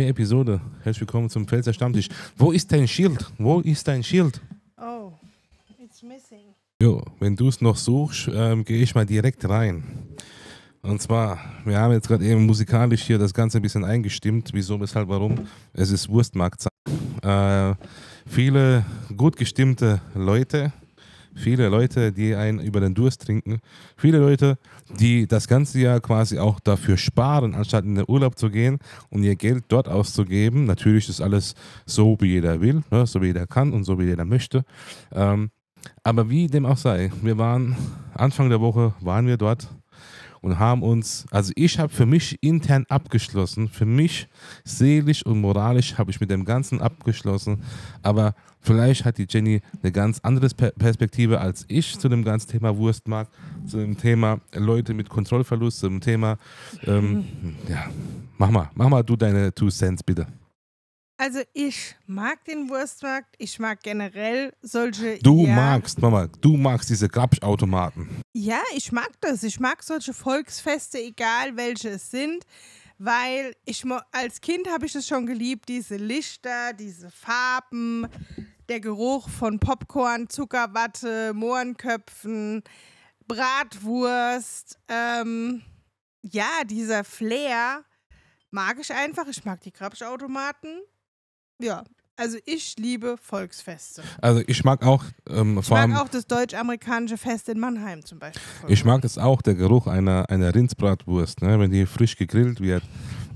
Neue Episode. Herzlich willkommen zum Pfälzer Stammtisch. Wo ist dein Schild? Wo ist dein Schild? Oh, it's missing. Jo, wenn du es noch suchst, ähm, gehe ich mal direkt rein. Und zwar, wir haben jetzt gerade eben musikalisch hier das Ganze ein bisschen eingestimmt. Wieso, weshalb, warum? Es ist Wurstmarktzeit. Äh, viele gut gestimmte Leute, viele Leute, die einen über den Durst trinken, viele Leute, die das ganze Jahr quasi auch dafür sparen, anstatt in den Urlaub zu gehen und ihr Geld dort auszugeben. Natürlich ist alles so, wie jeder will, ne? so wie jeder kann und so wie jeder möchte. Ähm, aber wie dem auch sei, wir waren Anfang der Woche, waren wir dort und haben uns, also ich habe für mich intern abgeschlossen, für mich seelisch und moralisch habe ich mit dem Ganzen abgeschlossen, aber Vielleicht hat die Jenny eine ganz andere Perspektive als ich zu dem ganzen Thema Wurstmarkt, zu dem Thema Leute mit Kontrollverlust, zu dem Thema. Ähm, ja, mach mal, mach mal du deine Two Cents bitte. Also ich mag den Wurstmarkt, ich mag generell solche. Du ja, magst, Mama, du magst diese Grabschautomaten. Ja, ich mag das. Ich mag solche Volksfeste, egal welche es sind, weil ich als Kind habe ich es schon geliebt, diese Lichter, diese Farben, der Geruch von Popcorn, Zuckerwatte, Mohrenköpfen, Bratwurst. Ähm, ja, dieser Flair mag ich einfach. Ich mag die Krabschautomaten. Ja, also ich liebe Volksfeste. Also ich mag auch ähm, ich vor allem. Ich mag auch das deutsch-amerikanische Fest in Mannheim zum Beispiel. Ich mag es auch, der Geruch einer, einer Rindsbratwurst, ne? wenn die frisch gegrillt wird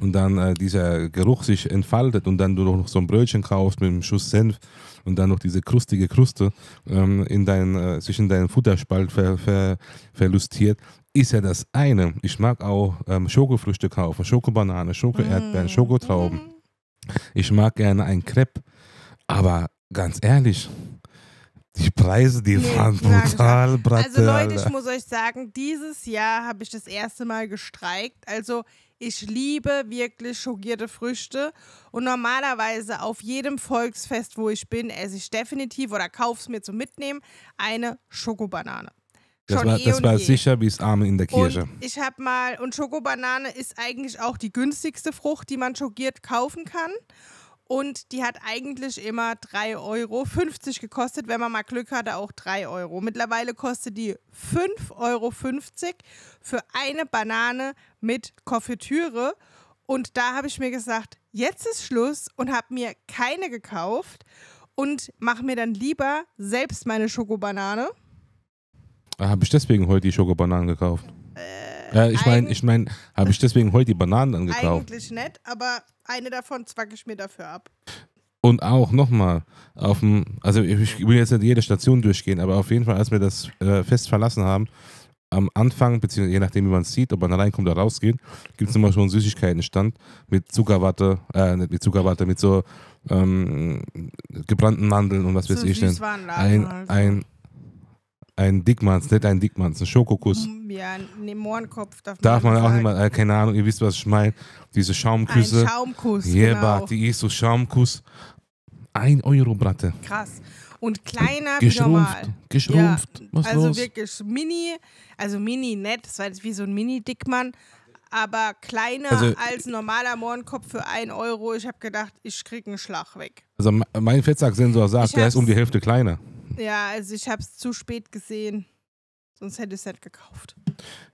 und dann äh, dieser Geruch sich entfaltet und dann du noch so ein Brötchen kaufst mit einem Schuss Senf und dann noch diese krustige Kruste ähm, in dein, äh, zwischen deinen Futterspalt ver, ver, verlustiert, ist ja das eine. Ich mag auch ähm, Schokofrüchte kaufen, Schokobanane, Schokoerdbeeren, mm. Schokotrauben. Mm. Ich mag gerne ein Crepe, aber ganz ehrlich, die Preise, die nee, waren brutal, brutal. Also Leute, ich muss euch sagen, dieses Jahr habe ich das erste Mal gestreikt. Also ich liebe wirklich schockierte Früchte und normalerweise auf jedem Volksfest, wo ich bin, esse ich definitiv oder kaufe es mir zum Mitnehmen eine Schokobanane. Das Schon war, eh das war je. sicher bis Arme in der Kirche. Und ich habe mal, und Schokobanane ist eigentlich auch die günstigste Frucht, die man schockiert kaufen kann. Und die hat eigentlich immer 3,50 Euro gekostet, wenn man mal Glück hatte, auch 3 Euro. Mittlerweile kostet die 5,50 Euro für eine Banane mit Konfitüre. Und da habe ich mir gesagt, jetzt ist Schluss und habe mir keine gekauft und mache mir dann lieber selbst meine Schokobanane. Ah, habe ich deswegen heute die Schokobananen gekauft? Äh, ja, ich meine, ich mein, habe ich deswegen heute die Bananen angekauft? Eigentlich nett, aber eine davon zwacke ich mir dafür ab. Und auch nochmal, also ich will jetzt nicht jede Station durchgehen, aber auf jeden Fall, als wir das äh, Fest verlassen haben, am Anfang, beziehungsweise je nachdem, wie man es sieht, ob man reinkommt oder rausgeht, gibt es immer schon einen Süßigkeitenstand mit Zuckerwatte, äh, nicht mit Zuckerwatte, mit so ähm, gebrannten Mandeln und was so weiß ich denn. Ein, ein, ein Dickmanns, nicht ein Dickmanns, ein Schokokuss. Mm, ja, ein Mohrenkopf darf, darf man, auch nicht mal, äh, keine Ahnung, ihr wisst, was ich meine. Diese Schaumküsse. Ein Schaumkuss. Yeah, genau. die ist so Schaumkuss. Ein Euro, Bratte. Krass. Und kleiner geschrumpft, wie normal. Geschrumpft, ja, was Also los? wirklich mini, also mini nett, das war jetzt wie so ein Mini-Dickmann aber kleiner also, als normaler Mohrenkopf für 1 Euro. Ich habe gedacht, ich kriege einen Schlag weg. Also mein Fettsack-Sensor sagt, der ist um die Hälfte kleiner. Ja, also ich habe es zu spät gesehen. Sonst hätte ich es nicht gekauft.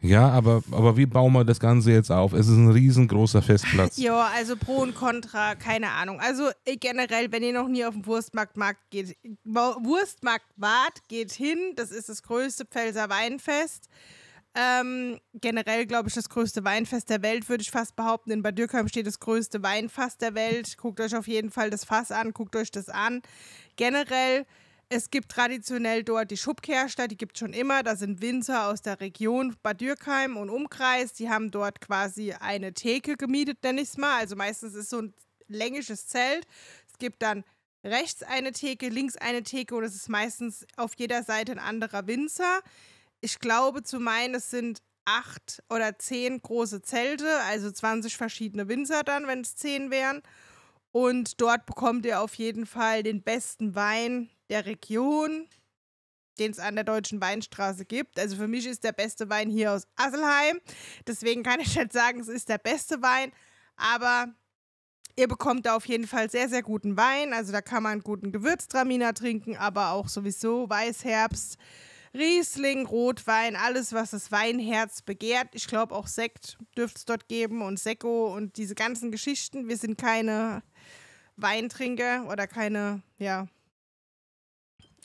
Ja, aber, aber wie bauen wir das Ganze jetzt auf? Es ist ein riesengroßer Festplatz. ja, also Pro und Contra, keine Ahnung. Also äh, generell, wenn ihr noch nie auf den Wurstmarktmarkt geht, Wurstmarkt wart, geht hin. Das ist das größte Pfälzer Weinfest. Ähm, generell, glaube ich, das größte Weinfest der Welt, würde ich fast behaupten. In Bad Dürkheim steht das größte Weinfass der Welt. Guckt euch auf jeden Fall das Fass an, guckt euch das an. Generell es gibt traditionell dort die Schubkerster, die gibt es schon immer. Da sind Winzer aus der Region Bad Dürkheim und Umkreis. Die haben dort quasi eine Theke gemietet, nenne ich es mal. Also meistens ist es so ein längisches Zelt. Es gibt dann rechts eine Theke, links eine Theke und es ist meistens auf jeder Seite ein anderer Winzer. Ich glaube zu meinen, es sind acht oder zehn große Zelte, also 20 verschiedene Winzer dann, wenn es zehn wären. Und dort bekommt ihr auf jeden Fall den besten Wein, der Region, den es an der Deutschen Weinstraße gibt. Also für mich ist der beste Wein hier aus Asselheim. Deswegen kann ich halt sagen, es ist der beste Wein. Aber ihr bekommt da auf jeden Fall sehr, sehr guten Wein. Also da kann man guten Gewürztraminer trinken, aber auch sowieso Weißherbst, Riesling, Rotwein, alles, was das Weinherz begehrt. Ich glaube auch Sekt dürfte es dort geben und Sekko und diese ganzen Geschichten. Wir sind keine Weintrinker oder keine, ja,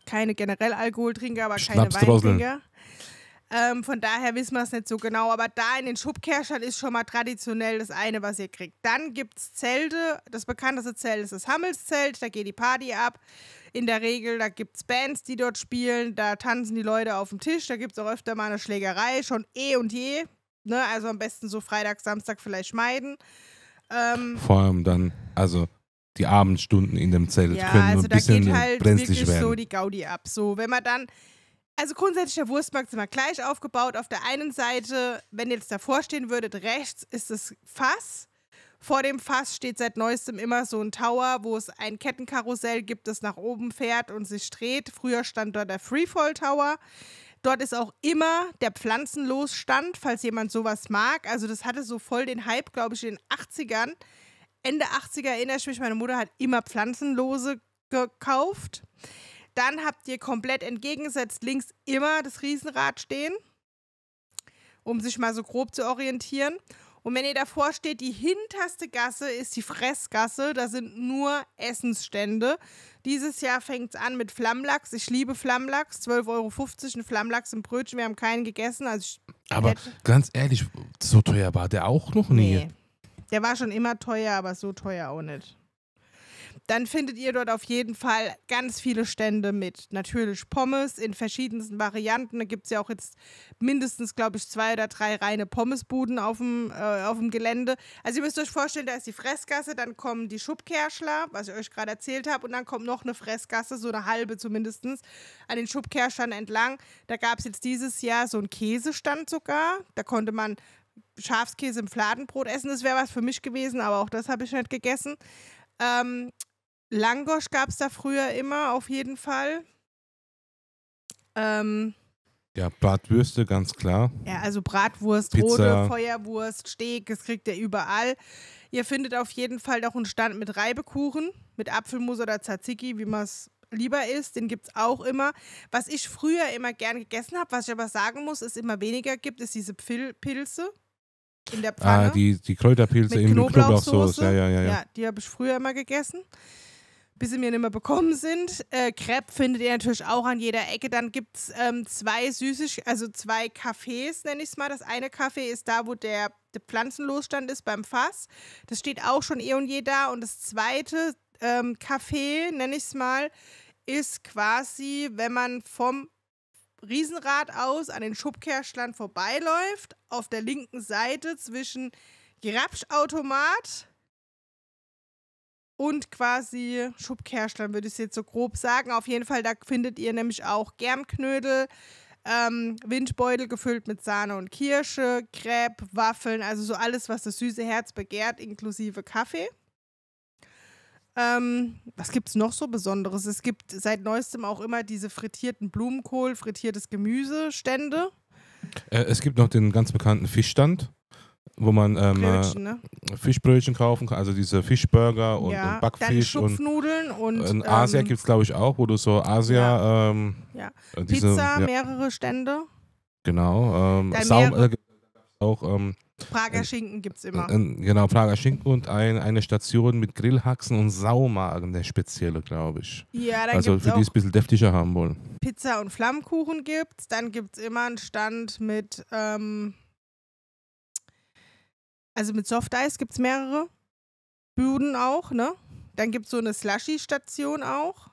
keine generell Alkoholtrinker, aber keine Weintrinker. Ähm, von daher wissen wir es nicht so genau. Aber da in den Schubkerschern ist schon mal traditionell das eine, was ihr kriegt. Dann gibt es Zelte. Das bekannteste Zelt ist das Hammelszelt. Da geht die Party ab. In der Regel, da gibt es Bands, die dort spielen. Da tanzen die Leute auf dem Tisch. Da gibt es auch öfter mal eine Schlägerei. Schon eh und je. Ne? Also am besten so Freitag, Samstag vielleicht schmeiden. Ähm, Vor allem dann, also die Abendstunden in dem Zelt ja, können also ein da geht halt brenzlig wirklich werden. so die Gaudi ab. So, wenn man dann, also grundsätzlich der Wurstmarkt ist immer gleich aufgebaut. Auf der einen Seite, wenn ihr jetzt davor stehen würdet, rechts ist das Fass. Vor dem Fass steht seit neuestem immer so ein Tower, wo es ein Kettenkarussell gibt, das nach oben fährt und sich dreht. Früher stand dort der Freefall Tower. Dort ist auch immer der Pflanzenlosstand, falls jemand sowas mag. Also das hatte so voll den Hype, glaube ich, in den 80ern. Ende 80er erinnere ich mich, meine Mutter hat immer Pflanzenlose gekauft. Dann habt ihr komplett entgegengesetzt links immer das Riesenrad stehen, um sich mal so grob zu orientieren. Und wenn ihr davor steht, die hinterste Gasse ist die Fressgasse. Da sind nur Essensstände. Dieses Jahr fängt es an mit Flammlachs. Ich liebe Flammlachs. 12,50 Euro ein Flammlachs im Brötchen. Wir haben keinen gegessen. Also Aber ganz ehrlich, so teuer war der auch noch nie. Nee. Der war schon immer teuer, aber so teuer auch nicht. Dann findet ihr dort auf jeden Fall ganz viele Stände mit natürlich Pommes in verschiedensten Varianten. Da gibt es ja auch jetzt mindestens, glaube ich, zwei oder drei reine Pommesbuden auf dem, äh, auf dem Gelände. Also ihr müsst euch vorstellen, da ist die Fressgasse, dann kommen die Schubkerschler, was ich euch gerade erzählt habe, und dann kommt noch eine Fressgasse, so eine halbe zumindest, an den Schubkerschlern entlang. Da gab es jetzt dieses Jahr so einen Käsestand sogar. Da konnte man Schafskäse im Fladenbrot essen. Das wäre was für mich gewesen, aber auch das habe ich nicht gegessen. Ähm, Langosch gab es da früher immer, auf jeden Fall. Ähm, ja, Bratwürste, ganz klar. Ja, also Bratwurst, Pizza. Rode, Feuerwurst, Steak, das kriegt ihr überall. Ihr findet auf jeden Fall auch einen Stand mit Reibekuchen, mit Apfelmus oder Tzatziki, wie man es lieber isst. Den gibt es auch immer. Was ich früher immer gern gegessen habe, was ich aber sagen muss, es immer weniger gibt, ist diese Pil Pilze. In der ah, Pfanne. Ah, die, die Kräuterpilze mit in Knoblauch Knoblauchsoße. Ja, ja, ja, ja. ja die habe ich früher immer gegessen. Bis sie mir nicht mehr bekommen sind. Äh, Crepe findet ihr natürlich auch an jeder Ecke. Dann gibt es ähm, zwei süßig, also zwei Cafés, nenne ich es mal. Das eine Café ist da, wo der, der Pflanzenlosstand ist beim Fass. Das steht auch schon eh und je da. Und das zweite ähm, Café, nenne ich es mal, ist quasi, wenn man vom Riesenrad aus an den Schubkerschlern vorbeiläuft, auf der linken Seite zwischen Grapschautomat und quasi Schubkerschlern, würde ich es jetzt so grob sagen. Auf jeden Fall, da findet ihr nämlich auch Germknödel, ähm, Windbeutel gefüllt mit Sahne und Kirsche, Crepe, Waffeln, also so alles, was das süße Herz begehrt, inklusive Kaffee. Ähm, was gibt es noch so Besonderes? Es gibt seit neuestem auch immer diese frittierten Blumenkohl, frittiertes Gemüse Stände. Äh, es gibt noch den ganz bekannten Fischstand, wo man ähm, äh, Brötchen, ne? Fischbrötchen kaufen kann, also diese Fischburger und, ja, und Backfisch. Dann Schupfnudeln und. und in ähm, gibt es, glaube ich, auch, wo du so Asia. Ja. Ähm, ja. Diese, Pizza, mehrere Stände. Genau. Ähm, Saum, äh, auch ähm, Prager Schinken gibt es immer. Genau, Prager Schinken und ein, eine Station mit Grillhaxen und Saumagen, der spezielle, glaube ich. Ja, dann Also für die es ein bisschen deftiger haben wollen. Pizza und Flammkuchen gibt es. Dann gibt es immer einen Stand mit, ähm, also mit Soft Eis gibt es mehrere. Buden auch, ne? Dann gibt es so eine Slushy-Station auch.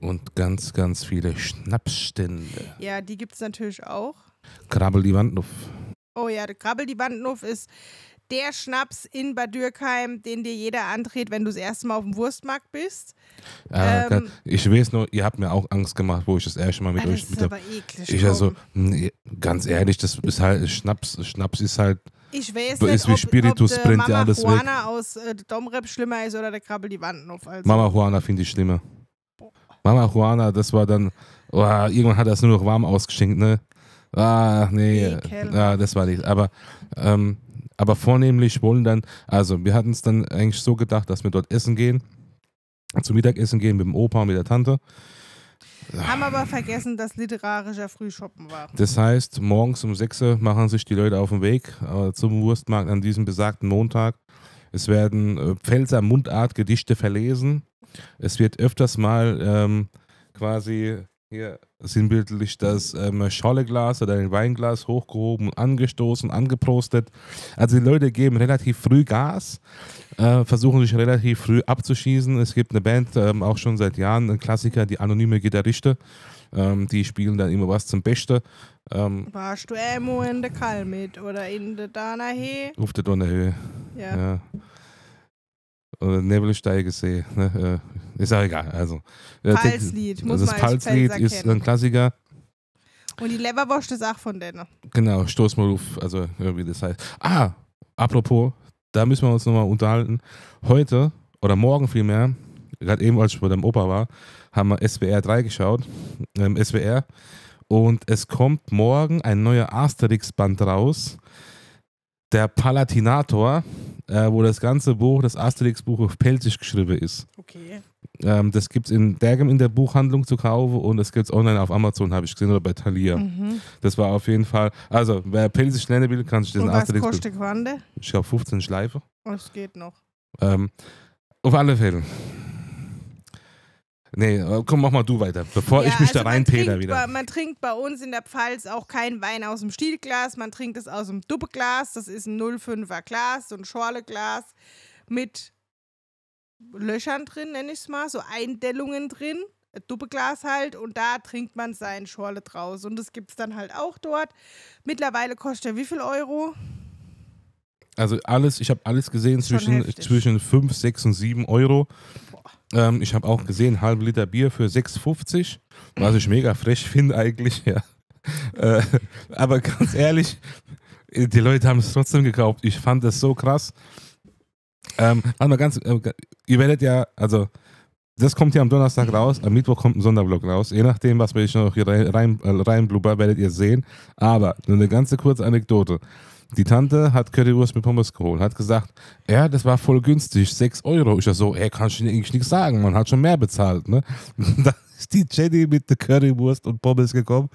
Und ganz, ganz viele Schnapsstände. Ja, die gibt es natürlich auch. Krabbel die Wand auf. Oh ja, der Krabbel die Bandenhof ist der Schnaps in Bad Dürkheim, den dir jeder antritt, wenn du das erste Mal auf dem Wurstmarkt bist. Ja, ah, ähm, ich weiß nur, ihr habt mir auch Angst gemacht, wo ich das erste Mal mit ah, euch mit aber eklig, Ich also, ganz ehrlich, das ist halt Schnaps, Schnaps ist halt. Ich weiß nicht, ist wie Spiritus ob äh, brennt ja alles weg. Marihuana aus äh, Domrep schlimmer ist oder der Krabbel die Wand auf. Also. Mama Juana finde ich schlimmer. Mama Juana, das war dann, oh, irgendwann hat er es nur noch warm ausgeschenkt, ne? Ah, nee, ah, das war nicht. Aber, ähm, aber vornehmlich wollen dann, also wir hatten es dann eigentlich so gedacht, dass wir dort essen gehen, zum Mittagessen gehen mit dem Opa und mit der Tante. Haben aber vergessen, dass literarischer Frühschoppen war. Das heißt, morgens um 6 Uhr machen sich die Leute auf den Weg äh, zum Wurstmarkt an diesem besagten Montag. Es werden äh, Pfälzer Mundart Gedichte verlesen. Es wird öfters mal ähm, quasi hier sind bildlich das ähm, Scholleglas oder ein Weinglas hochgehoben, angestoßen, angeprostet. Also die Leute geben relativ früh Gas, äh, versuchen sich relativ früh abzuschießen. Es gibt eine Band, ähm, auch schon seit Jahren, ein Klassiker, die anonyme Gitarriste. Ähm, die spielen dann immer was zum Beste. Ähm, Warst du irgendwo in der Kalmit oder in der Donnerhöhe? Auf der Donnerhöhe. Ja. ja. Oder Nebelsteigesee. Ne? Ist ja egal. Also, äh, Palslied. Muss also das Palslied ist ein Klassiker. Und die Leberwurst ist auch von denen. Genau, stoß also irgendwie das heißt. Ah, apropos, da müssen wir uns nochmal unterhalten. Heute oder morgen vielmehr, gerade eben, als ich bei deinem Opa war, haben wir SWR 3 geschaut, ähm, SWR. Und es kommt morgen ein neuer Asterix-Band raus, der Palatinator, äh, wo das ganze Buch, das Asterix-Buch auf Pelzisch geschrieben ist. Okay. Ähm, das gibt es in Dergem in der Buchhandlung zu kaufen und es gibt es online auf Amazon, habe ich gesehen, oder bei Thalia. Mhm. Das war auf jeden Fall. Also, wer Penny sich nennen will, kann sich das Asterix. Was kostet Quante? Ich habe 15 Schleife. Und es geht noch. Ähm, auf alle Fälle. Nee, äh, komm, mach mal du weiter, bevor ja, ich mich also da reinpeter wieder. Bei, man trinkt bei uns in der Pfalz auch keinen Wein aus dem Stielglas, man trinkt es aus dem Duppeglas, das ist ein 05er Glas, so ein Schorleglas mit Löchern drin, nenne ich es mal, so Eindellungen drin. Duppeglas halt und da trinkt man seinen Schorle draus. Und das gibt es dann halt auch dort. Mittlerweile kostet er wie viel Euro? Also alles, ich habe alles gesehen zwischen, zwischen 5, 6 und 7 Euro. Ähm, ich habe auch gesehen, halbe Liter Bier für 6,50, was ich mega frech finde eigentlich, ja. Äh, aber ganz ehrlich, die Leute haben es trotzdem gekauft. Ich fand das so krass. Ähm, warte mal ganz, äh, ihr werdet ja, also das kommt ja am Donnerstag raus, am Mittwoch kommt ein Sonderblock raus. Je nachdem, was wir noch hier rein, rein, äh, rein blubber, werdet ihr sehen. Aber nur eine ganze kurze Anekdote. Die Tante hat Currywurst mit Pommes geholt, hat gesagt, ja, das war voll günstig, 6 Euro. Ich dachte so, ey, kann ich eigentlich nichts sagen, man hat schon mehr bezahlt. Ne? Da ist die Jenny mit der Currywurst und Pommes gekommen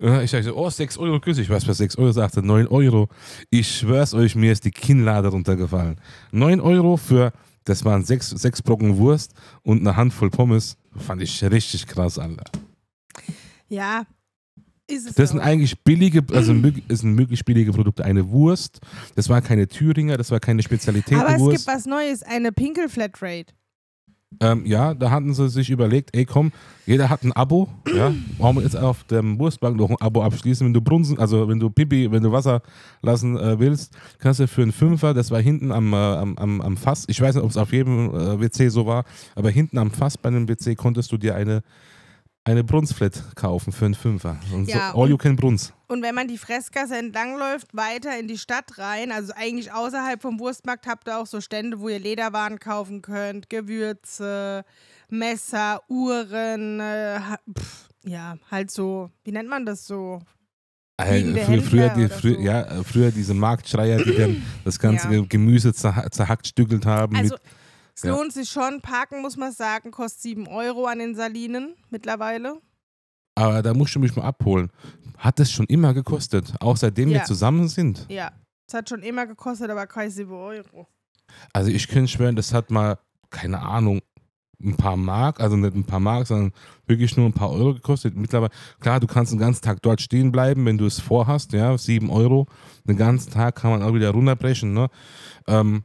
ich dachte, so, oh, 6 Euro Küsse. Ich weiß, was 6 Euro sagte, 9 Euro. Ich schwör's euch, mir ist die Kinnlade runtergefallen. 9 Euro für, das waren 6, 6 Brocken Wurst und eine Handvoll Pommes. Fand ich richtig krass, Alter. Ja, das sind eigentlich billige, also sind möglichst billige Produkte. Eine Wurst, das war keine Thüringer, das war keine Spezialität. Aber es Wurst. gibt was Neues, eine Pinkel Flatrate. Ähm, ja, da hatten sie sich überlegt, ey komm, jeder hat ein Abo, ja, warum jetzt auf dem Wurstbank noch ein Abo abschließen, wenn du Brunsen, also wenn du Pipi, wenn du Wasser lassen äh, willst, kannst du für einen Fünfer, das war hinten am, äh, am, am, Fass, ich weiß nicht, ob es auf jedem äh, WC so war, aber hinten am Fass bei einem WC konntest du dir eine eine Brunzflat kaufen für einen Fünfer. Und ja, so, all you can Bruns. Und wenn man die Fressgasse entlangläuft, weiter in die Stadt rein, also eigentlich außerhalb vom Wurstmarkt, habt ihr auch so Stände, wo ihr Lederwaren kaufen könnt, Gewürze, Messer, Uhren, äh, pf, ja, halt so, wie nennt man das so? Äh, frü früher, die, frü so. ja, äh, früher diese Marktschreier, die dann das ganze ja. Gemüse zerha zerhackt, stückelt haben. Also es ja. lohnt sich schon. Parken, muss man sagen, kostet 7 Euro an den Salinen mittlerweile. Aber da musst du mich mal abholen. Hat es schon immer gekostet, auch seitdem ja. wir zusammen sind. Ja, es hat schon immer gekostet, aber keine 7 Euro. Also ich könnte schwören, das hat mal, keine Ahnung, ein paar Mark, also nicht ein paar Mark, sondern wirklich nur ein paar Euro gekostet. Mittlerweile, klar, du kannst den ganzen Tag dort stehen bleiben, wenn du es vorhast, ja, 7 Euro. Den ganzen Tag kann man auch wieder runterbrechen, ne? Ähm,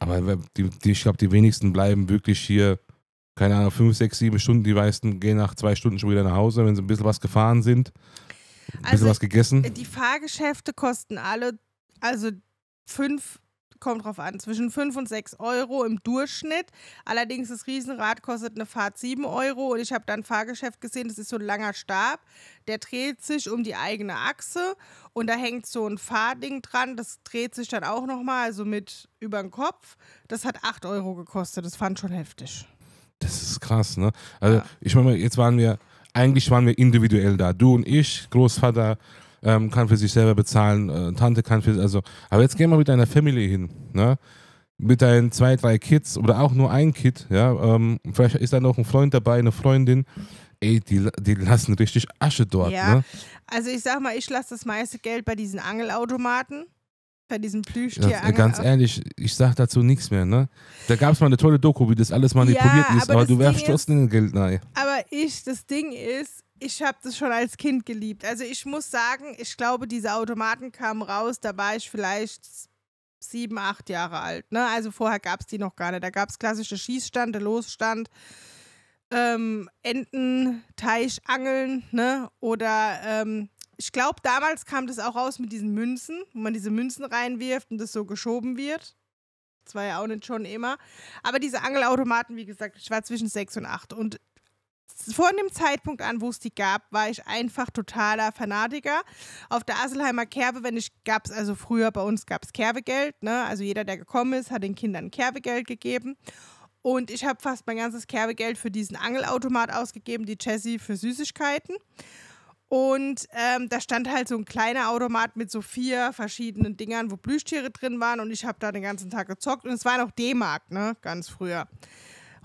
aber die, die, ich glaube, die wenigsten bleiben wirklich hier, keine Ahnung, fünf, sechs, sieben Stunden. Die meisten gehen nach zwei Stunden schon wieder nach Hause, wenn sie ein bisschen was gefahren sind. Also, Bisschen was gegessen? Die Fahrgeschäfte kosten alle, also fünf, kommt drauf an, zwischen fünf und sechs Euro im Durchschnitt. Allerdings das Riesenrad kostet eine Fahrt sieben Euro und ich habe dann ein Fahrgeschäft gesehen, das ist so ein langer Stab, der dreht sich um die eigene Achse und da hängt so ein Fahrding dran, das dreht sich dann auch nochmal, also mit über den Kopf. Das hat acht Euro gekostet, das fand schon heftig. Das ist krass, ne? Also ja. ich meine, jetzt waren wir eigentlich waren wir individuell da. Du und ich, Großvater ähm, kann für sich selber bezahlen, äh, Tante kann für sich, also, aber jetzt gehen wir mit deiner Family hin, ne? Mit deinen zwei, drei Kids oder auch nur ein Kid, ja, ähm, vielleicht ist da noch ein Freund dabei, eine Freundin. Ey, die, die lassen richtig Asche dort. Ja, ne? also ich sag mal, ich lasse das meiste Geld bei diesen Angelautomaten bei diesem Plüschtier ja, Ganz ehrlich, ich sag dazu nichts mehr, ne? Da gab es mal eine tolle Doku, wie das alles manipuliert ja, ist, aber, aber du werfst trotzdem den Geld nein. Aber ich, das Ding ist, ich habe das schon als Kind geliebt. Also ich muss sagen, ich glaube, diese Automaten kamen raus, da war ich vielleicht sieben, acht Jahre alt. Ne? Also vorher gab es die noch gar nicht. Da gab es klassische Schießstand, Losstand, ähm, Enten, ne? oder ähm, ich glaube, damals kam das auch raus mit diesen Münzen, wo man diese Münzen reinwirft und das so geschoben wird. Das war ja auch nicht schon immer. Aber diese Angelautomaten, wie gesagt, ich war zwischen sechs und acht. Und von dem Zeitpunkt an, wo es die gab, war ich einfach totaler Fanatiker. Auf der Asselheimer Kerbe, wenn ich, gab es also früher bei uns gab es Kerbegeld. Ne? Also jeder, der gekommen ist, hat den Kindern Kerbegeld gegeben. Und ich habe fast mein ganzes Kerbegeld für diesen Angelautomat ausgegeben, die Jessie für Süßigkeiten. Und ähm, da stand halt so ein kleiner Automat mit so vier verschiedenen Dingern, wo Plüschtiere drin waren. Und ich habe da den ganzen Tag gezockt. Und es war noch D-Mark, ne? Ganz früher.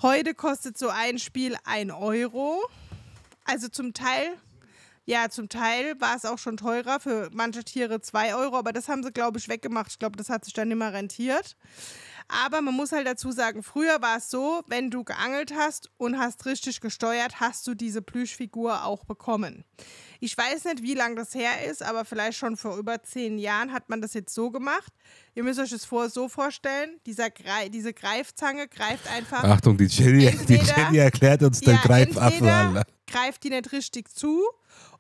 Heute kostet so ein Spiel ein Euro. Also zum Teil, ja, zum Teil war es auch schon teurer. Für manche Tiere zwei Euro. Aber das haben sie, glaube ich, weggemacht. Ich glaube, das hat sich dann nicht mehr rentiert. Aber man muss halt dazu sagen, früher war es so, wenn du geangelt hast und hast richtig gesteuert, hast du diese Plüschfigur auch bekommen. Ich weiß nicht, wie lange das her ist, aber vielleicht schon vor über zehn Jahren hat man das jetzt so gemacht. Ihr müsst euch das vor so vorstellen: dieser Gre diese Greifzange greift einfach. Achtung, die Jenny, entweder, die Jenny erklärt uns den ja, Greifapfel. Greift die nicht richtig zu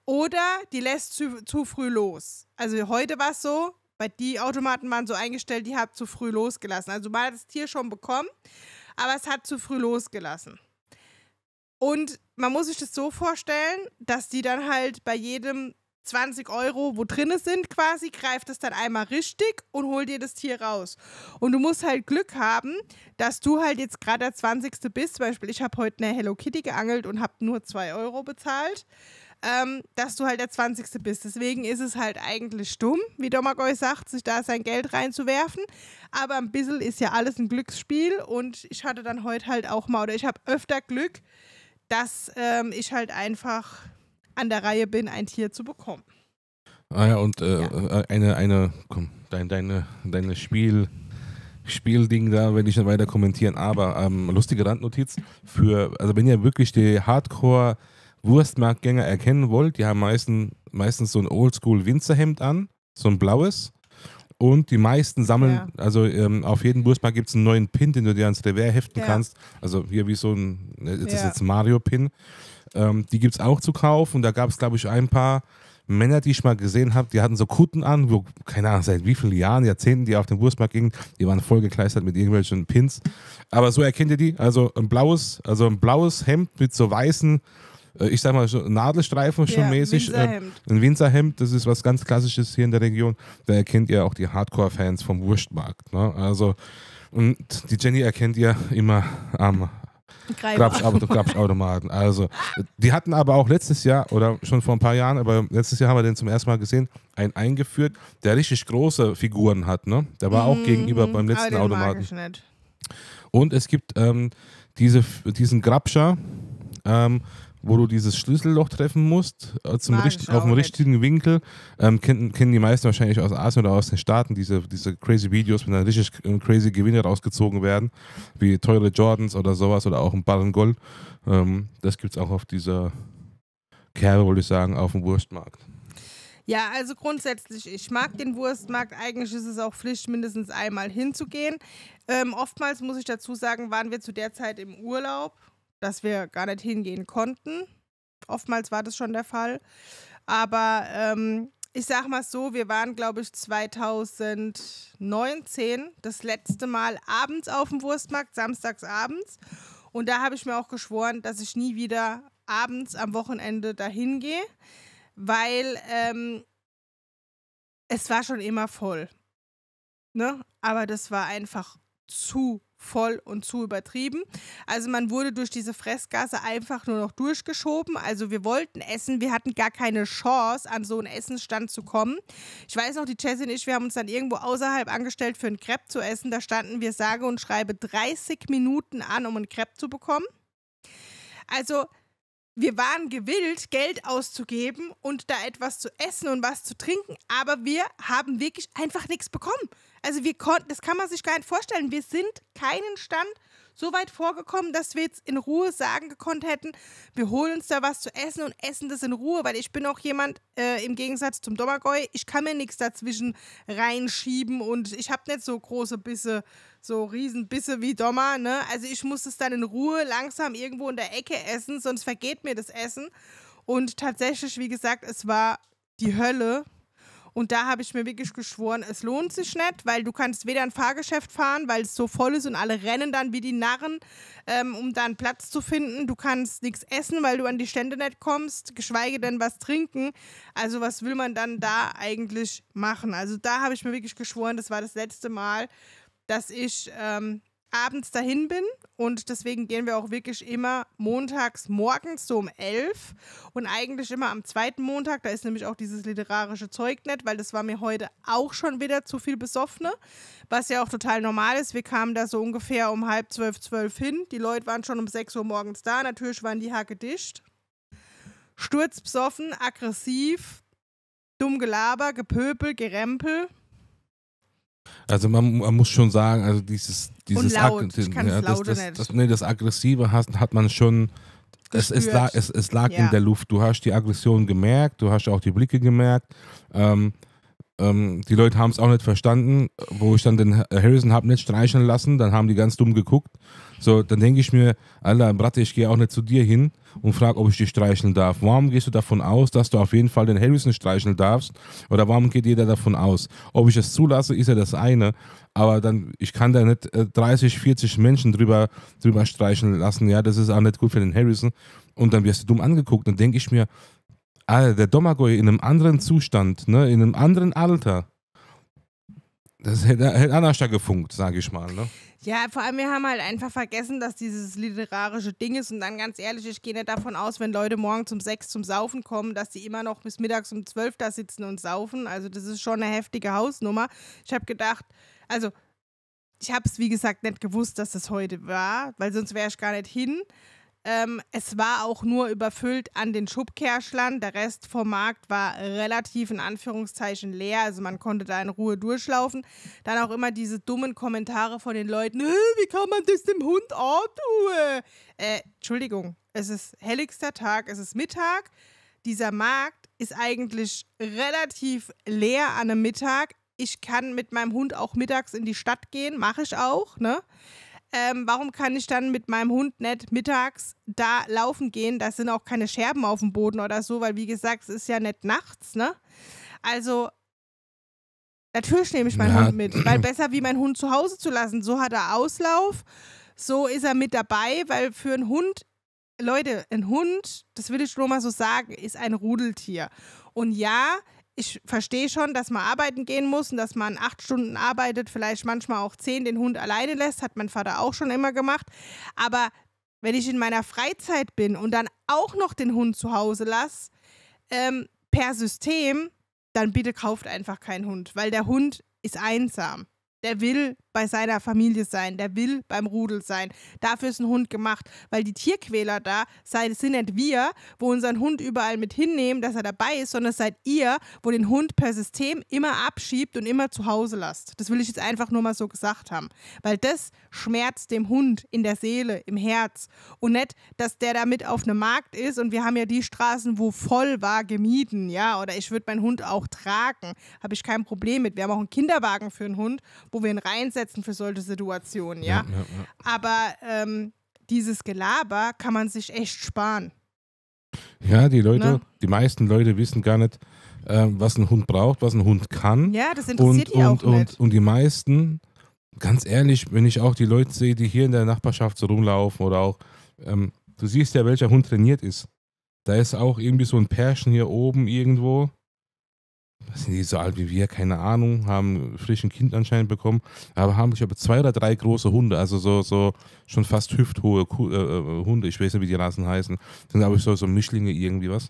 oder die lässt zu, zu früh los. Also heute war es so, weil die Automaten waren so eingestellt, die haben zu früh losgelassen. Also man hat das Tier schon bekommen, aber es hat zu früh losgelassen. Und man muss sich das so vorstellen, dass die dann halt bei jedem 20 Euro, wo drin sind, quasi, greift es dann einmal richtig und holt dir das Tier raus. Und du musst halt Glück haben, dass du halt jetzt gerade der 20. bist. Zum Beispiel, ich habe heute eine Hello Kitty geangelt und habe nur 2 Euro bezahlt. Ähm, dass du halt der 20. bist. Deswegen ist es halt eigentlich dumm, wie Domagoj sagt, sich da sein Geld reinzuwerfen. Aber ein bisschen ist ja alles ein Glücksspiel und ich hatte dann heute halt auch mal, oder ich habe öfter Glück, dass ähm, ich halt einfach an der Reihe bin, ein Tier zu bekommen. Ah ja, und äh, ja. Äh, eine, eine, komm, dein, deine, deine Spiel, Spielding da wenn ich dann weiter kommentieren. Aber ähm, lustige Randnotiz für, also wenn ihr wirklich die Hardcore Wurstmarktgänger erkennen wollt, die haben meistens, meistens so ein Oldschool Winzerhemd an, so ein blaues und die meisten sammeln, ja. also ähm, auf jeden Busmarkt gibt es einen neuen Pin, den du dir ans Revers heften ja. kannst. Also hier wie so ein, ne, das ist jetzt ein Mario-Pin. Ähm, die gibt es auch zu kaufen. Und da gab es, glaube ich, ein paar Männer, die ich mal gesehen habe, die hatten so Kutten an, wo, keine Ahnung, seit wie vielen Jahren, Jahrzehnten, die auf den Wurstmarkt gingen, die waren voll gekleistert mit irgendwelchen Pins. Aber so erkennt ihr die. Also ein blaues, also ein blaues Hemd mit so weißen äh, ich sag mal, so Nadelstreifen schon ja, mäßig. Äh, Winzerhemd. Äh, ein Winzerhemd, das ist was ganz Klassisches hier in der Region. Da erkennt ihr auch die Hardcore-Fans vom Wurstmarkt. Ne? Also, und die Jenny erkennt ihr immer am Grabschautomaten. Also, die hatten aber auch letztes Jahr oder schon vor ein paar Jahren, aber letztes Jahr haben wir den zum ersten Mal gesehen, einen eingeführt, der richtig große Figuren hat. Ne? Der war auch mhm. gegenüber beim letzten Automaten. Und es gibt ähm, diese, diesen Grabscher, ähm, wo du dieses Schlüsselloch treffen musst, äh, zum Magisch auf dem richtigen Winkel. Ähm, kennen, kennen die meisten wahrscheinlich aus Asien oder aus den Staaten diese, diese crazy Videos, wenn da richtig äh, crazy Gewinne rausgezogen werden, wie teure Jordans oder sowas oder auch ein Barren Gold. Ähm, das gibt es auch auf dieser Kerbe, würde ich sagen, auf dem Wurstmarkt. Ja, also grundsätzlich, ich mag den Wurstmarkt. Eigentlich ist es auch Pflicht, mindestens einmal hinzugehen. Ähm, oftmals muss ich dazu sagen, waren wir zu der Zeit im Urlaub dass wir gar nicht hingehen konnten. Oftmals war das schon der Fall. Aber ähm, ich sag mal so, wir waren, glaube ich, 2019 das letzte Mal abends auf dem Wurstmarkt, samstags abends. Und da habe ich mir auch geschworen, dass ich nie wieder abends am Wochenende dahin gehe, weil ähm, es war schon immer voll. Ne? Aber das war einfach zu voll und zu übertrieben. Also man wurde durch diese Fressgasse einfach nur noch durchgeschoben. Also wir wollten essen, wir hatten gar keine Chance, an so einen Essensstand zu kommen. Ich weiß noch, die Jessie und ich, wir haben uns dann irgendwo außerhalb angestellt für einen Crepe zu essen. Da standen wir sage und schreibe 30 Minuten an, um einen Crepe zu bekommen. Also wir waren gewillt, Geld auszugeben und da etwas zu essen und was zu trinken, aber wir haben wirklich einfach nichts bekommen. Also wir konnten, das kann man sich gar nicht vorstellen. Wir sind keinen Stand so weit vorgekommen, dass wir jetzt in Ruhe sagen gekonnt hätten, wir holen uns da was zu essen und essen das in Ruhe, weil ich bin auch jemand, äh, im Gegensatz zum Dommergäu, ich kann mir nichts dazwischen reinschieben und ich habe nicht so große Bisse, so Riesenbisse wie Dommer, ne? Also ich muss es dann in Ruhe langsam irgendwo in der Ecke essen, sonst vergeht mir das Essen. Und tatsächlich, wie gesagt, es war die Hölle. Und da habe ich mir wirklich geschworen, es lohnt sich nicht, weil du kannst weder ein Fahrgeschäft fahren, weil es so voll ist und alle rennen dann wie die Narren, ähm, um da einen Platz zu finden. Du kannst nichts essen, weil du an die Stände nicht kommst, geschweige denn was trinken. Also was will man dann da eigentlich machen? Also da habe ich mir wirklich geschworen, das war das letzte Mal, dass ich ähm, abends dahin bin und deswegen gehen wir auch wirklich immer montags morgens so um elf und eigentlich immer am zweiten Montag, da ist nämlich auch dieses literarische Zeug nett, weil das war mir heute auch schon wieder zu viel Besoffene, was ja auch total normal ist. Wir kamen da so ungefähr um halb zwölf, zwölf hin, die Leute waren schon um sechs Uhr morgens da, natürlich waren die Hacke dicht. besoffen, aggressiv, dumm Gelaber, Gepöpel, Gerempel also man, man, muss schon sagen, also dieses, dieses laut, ja, das, das, das, nee, das, Aggressive hat, hat man schon. Es, es, lag, es, es lag ja. in der Luft. Du hast die Aggression gemerkt, du hast auch die Blicke gemerkt. Ähm, ähm, die Leute haben es auch nicht verstanden, wo ich dann den Harrison habe nicht streicheln lassen, dann haben die ganz dumm geguckt. So, dann denke ich mir, Alter, Bratte, ich gehe auch nicht zu dir hin und frage, ob ich dich streicheln darf. Warum gehst du davon aus, dass du auf jeden Fall den Harrison streicheln darfst? Oder warum geht jeder davon aus? Ob ich es zulasse, ist ja das eine, aber dann, ich kann da nicht 30, äh, 40 Menschen drüber, drüber streicheln lassen. Ja, das ist auch nicht gut für den Harrison. Und dann wirst du dumm angeguckt. Dann denke ich mir, Ah, der Domagoj in einem anderen Zustand, ne, in einem anderen Alter. Das hätte, hätte anders gefunkt, sage ich mal. Ne? Ja, vor allem, wir haben halt einfach vergessen, dass dieses literarische Ding ist. Und dann ganz ehrlich, ich gehe nicht davon aus, wenn Leute morgen zum sechs zum Saufen kommen, dass sie immer noch bis mittags um zwölf da sitzen und saufen. Also, das ist schon eine heftige Hausnummer. Ich habe gedacht, also, ich habe es wie gesagt nicht gewusst, dass das heute war, weil sonst wäre ich gar nicht hin. Ähm, es war auch nur überfüllt an den Schubkerschlern. Der Rest vom Markt war relativ in Anführungszeichen leer. Also man konnte da in Ruhe durchlaufen. Dann auch immer diese dummen Kommentare von den Leuten: Wie kann man das dem Hund antun? Äh, Entschuldigung, es ist helligster Tag, es ist Mittag. Dieser Markt ist eigentlich relativ leer an einem Mittag. Ich kann mit meinem Hund auch mittags in die Stadt gehen, mache ich auch, ne? ähm, warum kann ich dann mit meinem Hund nicht mittags da laufen gehen? Da sind auch keine Scherben auf dem Boden oder so, weil wie gesagt, es ist ja nicht nachts, ne? Also natürlich nehme ich meinen ja. Hund mit, weil besser wie mein Hund zu Hause zu lassen. So hat er Auslauf, so ist er mit dabei, weil für einen Hund Leute, ein Hund, das will ich nur mal so sagen, ist ein Rudeltier. Und ja, ich verstehe schon, dass man arbeiten gehen muss und dass man acht Stunden arbeitet, vielleicht manchmal auch zehn, den Hund alleine lässt, hat mein Vater auch schon immer gemacht. Aber wenn ich in meiner Freizeit bin und dann auch noch den Hund zu Hause lasse, ähm, per System, dann bitte kauft einfach keinen Hund, weil der Hund ist einsam. Der will bei seiner Familie sein, der will beim Rudel sein. Dafür ist ein Hund gemacht, weil die Tierquäler da seid, sind nicht wir, wo unseren Hund überall mit hinnehmen, dass er dabei ist, sondern seid ihr, wo den Hund per System immer abschiebt und immer zu Hause lasst. Das will ich jetzt einfach nur mal so gesagt haben, weil das schmerzt dem Hund in der Seele, im Herz und nicht, dass der damit auf einem Markt ist und wir haben ja die Straßen, wo voll war, gemieden, ja, oder ich würde meinen Hund auch tragen, habe ich kein Problem mit. Wir haben auch einen Kinderwagen für einen Hund, wo wir ihn reinsetzen absetzen für solche Situationen, ja. ja, ja, ja. Aber ähm, dieses Gelaber kann man sich echt sparen. Ja, die Leute, ne? die meisten Leute wissen gar nicht, äh, was ein Hund braucht, was ein Hund kann. Ja, das interessiert und, die und, auch nicht. Und, und die meisten, ganz ehrlich, wenn ich auch die Leute sehe, die hier in der Nachbarschaft so rumlaufen oder auch, ähm, du siehst ja, welcher Hund trainiert ist. Da ist auch irgendwie so ein Pärchen hier oben irgendwo was sind die so alt wie wir, keine Ahnung, haben frisch ein Kind anscheinend bekommen, aber haben, ich glaube, zwei oder drei große Hunde, also so, so schon fast hüfthohe Kuh, äh, äh, Hunde, ich weiß nicht, wie die Rassen heißen, sind, glaube ich, so, so Mischlinge irgendwie was.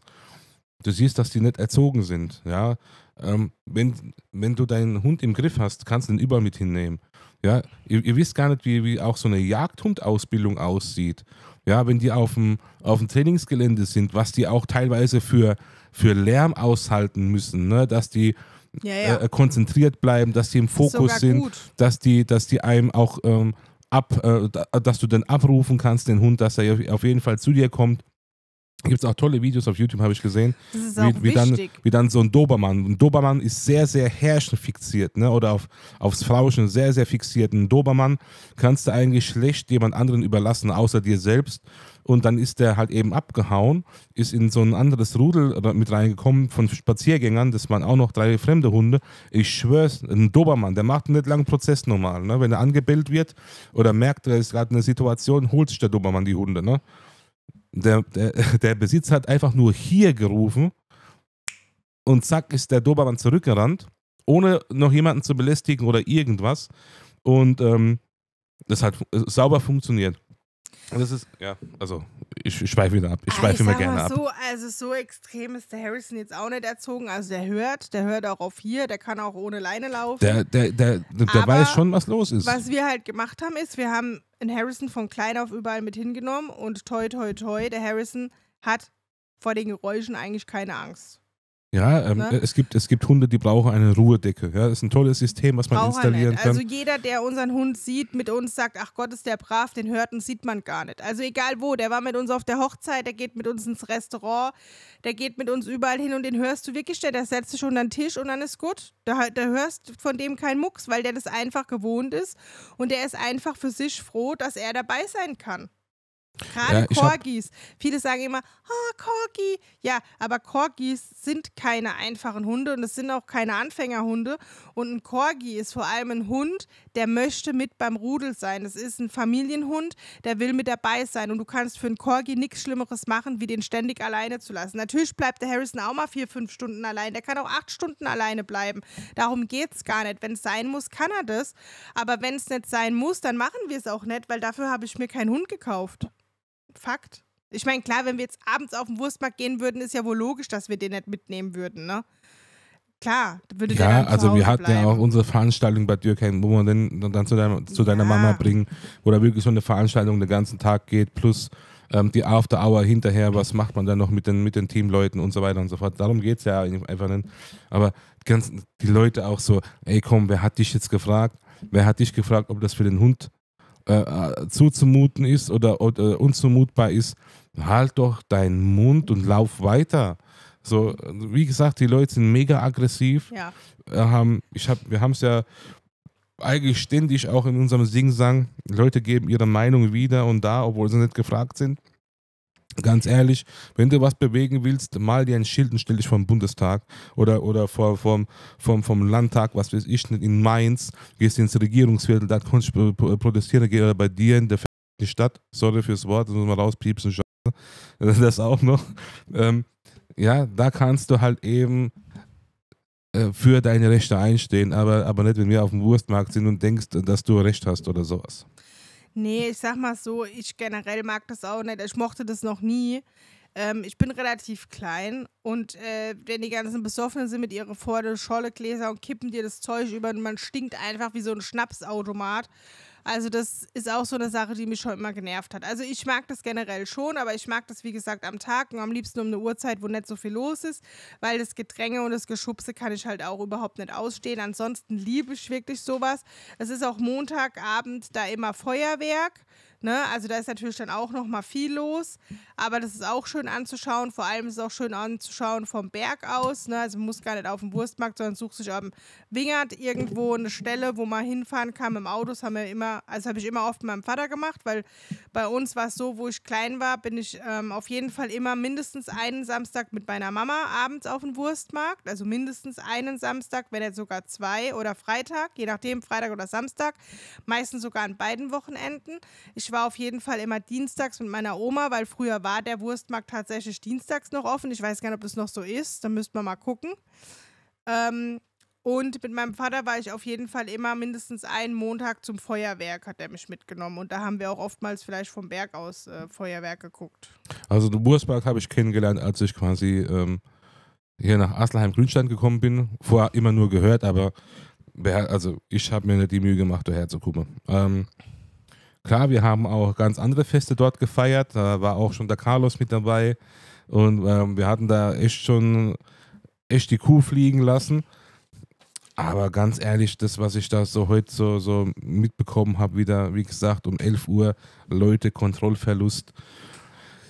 Du siehst, dass die nicht erzogen sind, ja. Ähm, wenn, wenn du deinen Hund im Griff hast, kannst du ihn überall mit hinnehmen. Ja, ihr, ihr, wisst gar nicht, wie, wie auch so eine Jagdhundausbildung aussieht. Ja, wenn die auf dem, auf dem Trainingsgelände sind, was die auch teilweise für für Lärm aushalten müssen, ne? dass die ja, ja. Äh, konzentriert bleiben, dass die im Fokus sind, dass die, dass die einem auch ähm, ab, äh, dass du dann abrufen kannst, den Hund, dass er auf jeden Fall zu dir kommt. Gibt es auch tolle Videos auf YouTube, habe ich gesehen. Das ist auch wie, wie, dann, wie dann so ein Dobermann. Ein Dobermann ist sehr, sehr herrschen ne? Oder auf, aufs Flauschen sehr, sehr fixiert. Ein Dobermann kannst du eigentlich schlecht jemand anderen überlassen, außer dir selbst. Und dann ist der halt eben abgehauen, ist in so ein anderes Rudel mit reingekommen von Spaziergängern. Das waren auch noch drei fremde Hunde. Ich schwör's, ein Dobermann, der macht einen nicht langen Prozess normal. Ne? Wenn er angebellt wird oder merkt, er ist gerade eine Situation, holt sich der Dobermann die Hunde. Ne? Der, der, der Besitzer hat einfach nur hier gerufen und zack ist der Dobermann zurückgerannt, ohne noch jemanden zu belästigen oder irgendwas. Und ähm, das hat sauber funktioniert. Und Das ist, ja, also ich, ich schweife wieder ab. Ich ah, schweife immer gerne so, ab. Also so extrem ist der Harrison jetzt auch nicht erzogen. Also der hört, der hört auch auf hier, der kann auch ohne Leine laufen. Der, der, der, der weiß schon, was los ist. Was wir halt gemacht haben, ist, wir haben einen Harrison von klein auf überall mit hingenommen und toi, toi, toi, der Harrison hat vor den Geräuschen eigentlich keine Angst. Ja, ähm, ne? es, gibt, es gibt Hunde, die brauchen eine Ruhedecke. Ja, das ist ein tolles System, was man Brauch installieren kann. Also jeder, der unseren Hund sieht, mit uns sagt, ach Gott, ist der brav, den hört und sieht man gar nicht. Also egal wo, der war mit uns auf der Hochzeit, der geht mit uns ins Restaurant, der geht mit uns überall hin und den hörst du wirklich, der, der setzt sich unter den Tisch und dann ist gut. Da, da hörst von dem kein Mucks, weil der das einfach gewohnt ist und der ist einfach für sich froh, dass er dabei sein kann. Gerade ja, Corgis. Viele sagen immer, oh, Corgi. Ja, aber Corgis sind keine einfachen Hunde und es sind auch keine Anfängerhunde. Und ein Corgi ist vor allem ein Hund, der möchte mit beim Rudel sein. Das ist ein Familienhund, der will mit dabei sein. Und du kannst für einen Corgi nichts Schlimmeres machen, wie den ständig alleine zu lassen. Natürlich bleibt der Harrison auch mal vier, fünf Stunden allein. Der kann auch acht Stunden alleine bleiben. Darum geht es gar nicht. Wenn es sein muss, kann er das. Aber wenn es nicht sein muss, dann machen wir es auch nicht, weil dafür habe ich mir keinen Hund gekauft. Fakt. Ich meine, klar, wenn wir jetzt abends auf den Wurstmarkt gehen würden, ist ja wohl logisch, dass wir den nicht mitnehmen würden, ne? Klar, würde ja, der Ja, also wir hatten bleiben. ja auch unsere Veranstaltung bei Dürkheim, wo man dann, dann zu, deiner, zu deiner ja. Mama bringen, wo da wirklich so eine Veranstaltung den ganzen Tag geht, plus ähm, die After Hour hinterher, was macht man dann noch mit den, mit den Teamleuten und so weiter und so fort. Darum geht es ja einfach nicht. Aber ganz, die Leute auch so, ey komm, wer hat dich jetzt gefragt? Wer hat dich gefragt, ob das für den Hund äh, äh, zuzumuten ist oder, oder äh, unzumutbar ist, halt doch deinen Mund und lauf weiter. So, wie gesagt, die Leute sind mega aggressiv. Ja. Äh, haben, ich hab, wir haben es ja eigentlich ständig auch in unserem Sing-Sang. Leute geben ihre Meinung wieder und da, obwohl sie nicht gefragt sind. Ganz ehrlich, wenn du was bewegen willst, mal dir ein Schild und stell dich vom Bundestag oder, oder vor, vom, vom, vom Landtag, was weiß ich, in Mainz, gehst ins Regierungsviertel, da kannst du protestieren, geh bei dir in der Stadt, sorry fürs Wort, da muss man rauspiepsen, das auch noch. Ähm, ja, da kannst du halt eben äh, für deine Rechte einstehen, aber, aber nicht, wenn wir auf dem Wurstmarkt sind und denkst, dass du Recht hast oder sowas. Nee, ich sag mal so, ich generell mag das auch nicht. Ich mochte das noch nie. Ähm, ich bin relativ klein und äh, wenn die ganzen Besoffenen sind mit ihren Vorder Scholle, Gläser und kippen dir das Zeug über und man stinkt einfach wie so ein Schnapsautomat. Also das ist auch so eine Sache, die mich schon immer genervt hat. Also ich mag das generell schon, aber ich mag das, wie gesagt, am Tag und am liebsten um eine Uhrzeit, wo nicht so viel los ist, weil das Gedränge und das Geschubse kann ich halt auch überhaupt nicht ausstehen. Ansonsten liebe ich wirklich sowas. Es ist auch Montagabend da immer Feuerwerk. Ne? Also da ist natürlich dann auch noch mal viel los, aber das ist auch schön anzuschauen. Vor allem ist es auch schön anzuschauen vom Berg aus. Ne? Also man muss gar nicht auf dem Wurstmarkt, sondern sucht sich am Wingert irgendwo eine Stelle, wo man hinfahren kann mit dem Auto. Das haben wir immer, also habe ich immer oft mit meinem Vater gemacht, weil bei uns war es so, wo ich klein war, bin ich ähm, auf jeden Fall immer mindestens einen Samstag mit meiner Mama abends auf dem Wurstmarkt. Also mindestens einen Samstag, wenn jetzt sogar zwei oder Freitag, je nachdem Freitag oder Samstag. Meistens sogar an beiden Wochenenden. Ich ich war auf jeden Fall immer dienstags mit meiner Oma, weil früher war der Wurstmarkt tatsächlich dienstags noch offen. Ich weiß gar nicht, ob das noch so ist. Da müsste man mal gucken. Ähm, und mit meinem Vater war ich auf jeden Fall immer mindestens einen Montag zum Feuerwerk, hat er mich mitgenommen. Und da haben wir auch oftmals vielleicht vom Berg aus äh, Feuerwerk geguckt. Also den Wurstmarkt habe ich kennengelernt, als ich quasi ähm, hier nach Aslaheim-Grünstein gekommen bin. Vorher immer nur gehört, aber also ich habe mir nicht die Mühe gemacht, daher zu gucken. Ähm, Klar, wir haben auch ganz andere Feste dort gefeiert. Da war auch schon der Carlos mit dabei. Und ähm, wir hatten da echt schon echt die Kuh fliegen lassen. Aber ganz ehrlich, das, was ich da so heute so, so mitbekommen habe, wieder, wie gesagt, um 11 Uhr, Leute, Kontrollverlust.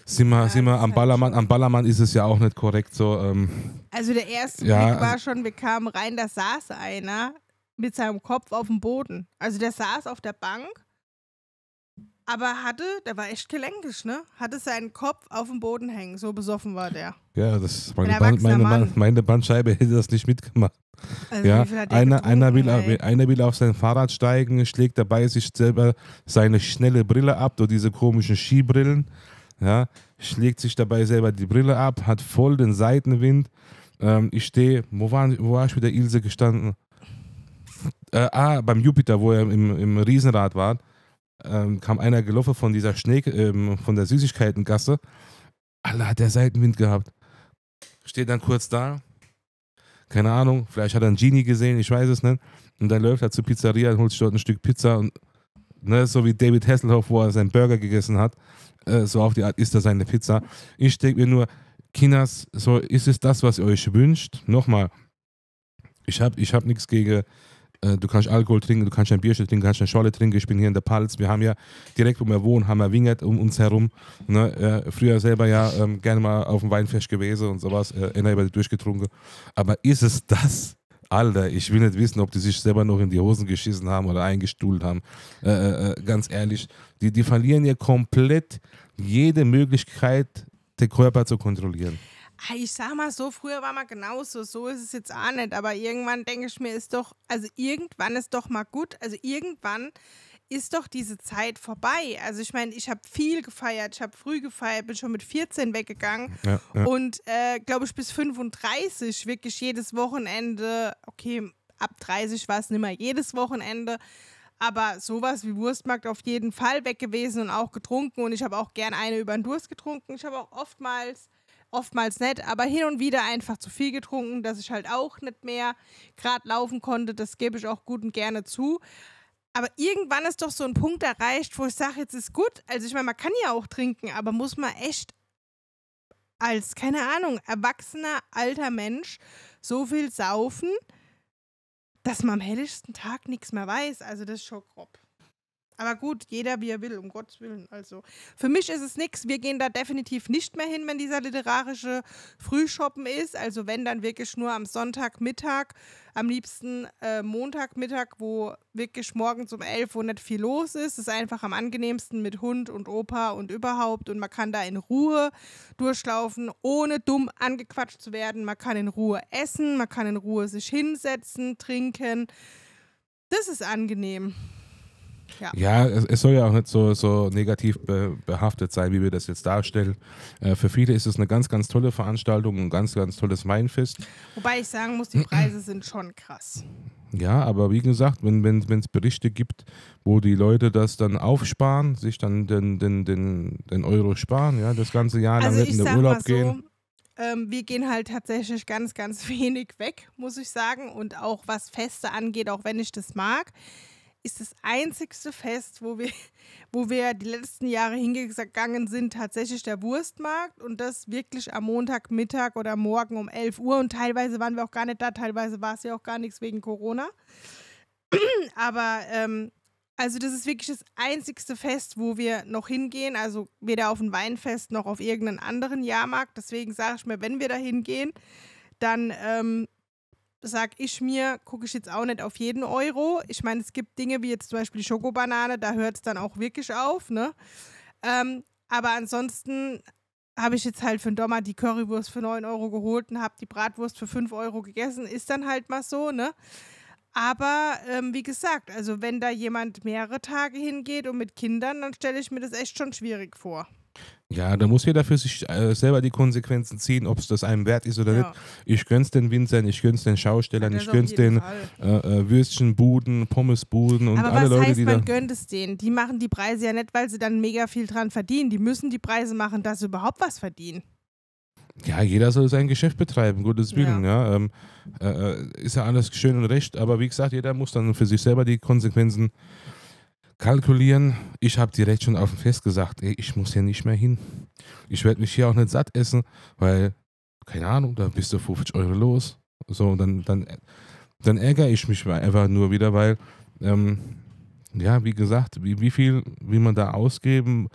Sind wir, ja, sind wir am halt Ballermann? Am Ballermann ist es ja auch nicht korrekt so. Ähm, also der erste ja, Blick also war schon, wir kamen rein, da saß einer mit seinem Kopf auf dem Boden. Also der saß auf der Bank aber hatte, der war echt gelenkig, ne? Hatte seinen Kopf auf dem Boden hängen, so besoffen war der. Ja, das meine, Band, meine, meine, Bandscheibe hätte das nicht mitgemacht. Also ja, einer, einer, will, einer will auf sein Fahrrad steigen, schlägt dabei sich selber seine schnelle Brille ab, durch diese komischen Skibrillen. Ja, schlägt sich dabei selber die Brille ab, hat voll den Seitenwind. Ähm, ich stehe, wo, war, wo war ich mit der Ilse gestanden? Äh, ah, beim Jupiter, wo er im, im Riesenrad war ähm, kam einer gelaufen von dieser Schnee, ähm, von der Süßigkeitengasse. Alle hat der Seitenwind gehabt. Steht dann kurz da. Keine Ahnung, vielleicht hat er einen Genie gesehen, ich weiß es nicht. Und dann läuft er zur Pizzeria und holt sich dort ein Stück Pizza. Und, ne, so wie David Hasselhoff, wo er seinen Burger gegessen hat, äh, so auf die Art isst er seine Pizza. Ich denke mir nur, Kinas, so ist es das, was ihr euch wünscht? Nochmal, ich habe ich hab nichts gegen äh, du kannst Alkohol trinken, du kannst ein Bierchen trinken, du kannst eine Scholle trinken. Ich bin hier in der Palz. Wir haben ja direkt, wo wir wohnen, haben wir Wingert um uns herum. Ne? Äh, früher selber ja ähm, gerne mal auf dem Weinfest gewesen und sowas, immer äh, Energy durchgetrunken. Aber ist es das? Alter, ich will nicht wissen, ob die sich selber noch in die Hosen geschissen haben oder eingestuhlt haben. Äh, äh, äh ganz ehrlich, die, die verlieren ja komplett jede Möglichkeit, den Körper zu kontrollieren. Ah, ich sag mal so, früher war man genauso, so ist es jetzt auch nicht, aber irgendwann denke ich mir, ist doch, also irgendwann ist doch mal gut, also irgendwann ist doch diese Zeit vorbei. Also ich meine, ich habe viel gefeiert, ich habe früh gefeiert, bin schon mit 14 weggegangen ja, ja. und äh, glaube ich bis 35 wirklich jedes Wochenende, okay, ab 30 war es nicht mehr jedes Wochenende, aber sowas wie Wurstmarkt auf jeden Fall weg gewesen und auch getrunken und ich habe auch gern eine über den Durst getrunken. Ich habe auch oftmals oftmals nicht, aber hin und wieder einfach zu viel getrunken, dass ich halt auch nicht mehr gerade laufen konnte. Das gebe ich auch gut und gerne zu. Aber irgendwann ist doch so ein Punkt erreicht, wo ich sage, jetzt ist gut. Also ich meine, man kann ja auch trinken, aber muss man echt als, keine Ahnung, erwachsener, alter Mensch so viel saufen, dass man am helllichten Tag nichts mehr weiß. Also das ist schon grob. Aber gut, jeder wie er will, um Gottes Willen. Also für mich ist es nichts. Wir gehen da definitiv nicht mehr hin, wenn dieser literarische Frühschoppen ist. Also wenn dann wirklich nur am Sonntagmittag, am liebsten äh, Montagmittag, wo wirklich morgens um 11 Uhr nicht viel los ist. Das ist einfach am angenehmsten mit Hund und Opa und überhaupt. Und man kann da in Ruhe durchlaufen, ohne dumm angequatscht zu werden. Man kann in Ruhe essen, man kann in Ruhe sich hinsetzen, trinken. Das ist angenehm. Ja, ja es, es, soll ja auch nicht so, so negativ be, behaftet sein, wie wir das jetzt darstellen. Äh, für viele ist es eine ganz, ganz tolle Veranstaltung, ein ganz, ganz tolles Weinfest. Wobei ich sagen muss, die Preise sind schon krass. Ja, aber wie gesagt, wenn es wenn, Berichte gibt, wo die Leute das dann aufsparen, sich dann den, den, den, den Euro sparen, ja, das ganze Jahr also dann in den Urlaub so, gehen. Ähm, wir gehen halt tatsächlich ganz, ganz wenig weg, muss ich sagen. Und auch was Feste angeht, auch wenn ich das mag ist das einzigste Fest, wo wir, wo wir die letzten Jahre hingegangen sind, tatsächlich der Wurstmarkt und das wirklich am Montagmittag oder morgen um 11 Uhr und teilweise waren wir auch gar nicht da, teilweise war es ja auch gar nichts wegen Corona. Aber ähm, also das ist wirklich das einzigste Fest, wo wir noch hingehen. Also weder auf ein Weinfest noch auf irgendeinen anderen Jahrmarkt. Deswegen sage ich mir, wenn wir da hingehen, dann ähm, sag ich mir, gucke ich jetzt auch nicht auf jeden Euro. Ich meine, es gibt Dinge wie jetzt zum Beispiel die Schokobanane, da hört es dann auch wirklich auf, ne? Ähm, aber ansonsten habe ich jetzt halt für den Dommer die Currywurst für 9 Euro geholt und habe die Bratwurst für 5 Euro gegessen. Ist dann halt mal so, ne? Aber ähm, wie gesagt, also wenn da jemand mehrere Tage hingeht und mit Kindern, dann stelle ich mir das echt schon schwierig vor. Ja, da muss jeder für sich äh, selber die Konsequenzen ziehen, ob es das einem wert ist oder ja. nicht. Ich gönn's den Winzern, ich gönn's den Schaustellern, ich gönn's den äh, äh, Würstchenbuden, Pommesbuden und Aber alle was Leute, heißt, die man gönnt es denen. Die machen die Preise ja nicht, weil sie dann mega viel dran verdienen. Die müssen die Preise machen, dass sie überhaupt was verdienen. Ja, jeder soll sein Geschäft betreiben, gutes Willen, ja. ja ähm, äh, äh, ist ja alles schön und recht, aber wie gesagt, jeder muss dann für sich selber die Konsequenzen äh, kalkulieren. Ich habe direkt schon auf dem Fest gesagt, ey, ich muss hier nicht mehr hin. Ich werde mich hier auch nicht satt essen, weil, keine Ahnung, da bist du 50 Euro los. So, und dann, dann, dann ärgere ich mich einfach nur wieder, weil, ähm, ja, wie gesagt, wie, wie viel will man da ausgeben?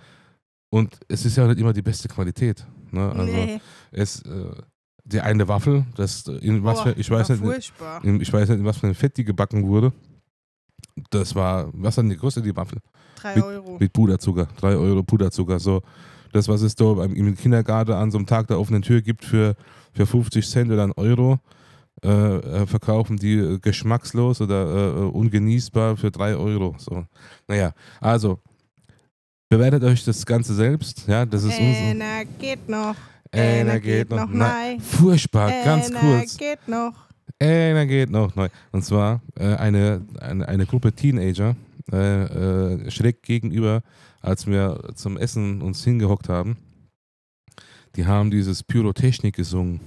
Und es ist ja auch nicht immer die beste Qualität. Ne? Also, nee. es. Äh, die eine Waffel, das in was Boah, für, ich weiß nicht, in, ich weiß nicht, in was für ein Fett die gebacken wurde. Das war, was hat denn die kostet, die Waffel? Drei mit, Euro. Mit Puderzucker, drei Euro Puderzucker. So, das, was es da im Kindergarten an so einem Tag der offenen Tür gibt für, für 50 Cent oder einen Euro, äh, äh, verkaufen die äh, geschmackslos oder äh, äh, ungenießbar für drei Euro. So. Naja, also bewertet euch das Ganze selbst. Ja, das ist Einer geht noch. Einer geht, geht noch. noch. Nein. Furchtbar, Äna ganz kurz. Geht noch. Einer geht noch neu. Und zwar äh, eine, eine, eine, Gruppe Teenager äh, äh, schräg gegenüber, als wir zum Essen uns hingehockt haben. Die haben dieses Pyrotechnik gesungen.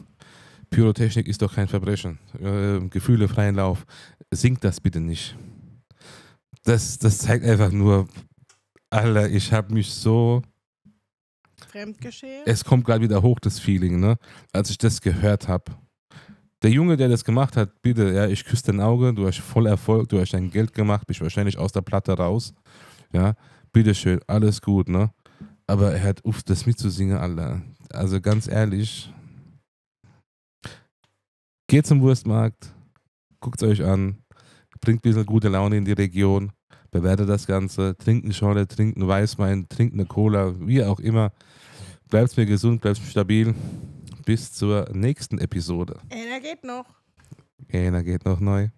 Pyrotechnik ist doch kein Verbrechen. Äh, Gefühle freien Lauf. Singt das bitte nicht. Das, das zeigt einfach nur, Alter, ich habe mich so Fremdgeschehen? Es kommt gerade wieder hoch, das Feeling, ne? Als ich das gehört habe. Der Junge, der das gemacht hat, bitte, ja, ich küsse dein Auge, du hast voll Erfolg, du hast dein Geld gemacht, bist wahrscheinlich aus der Platte raus. Ja, bitteschön, alles gut, ne? Aber er hat, uff, das mitzusingen, Alter. Also ganz ehrlich, geht zum Wurstmarkt, guckt euch an, bringt ein bisschen gute Laune in die Region, bewertet das Ganze, trinkt eine Schorle, trinkt einen Weißwein, trinkt eine Cola, wie auch immer. Bleibt mir gesund, bleibt stabil bis zur nächsten Episode. Einer geht noch. Einer geht noch neu.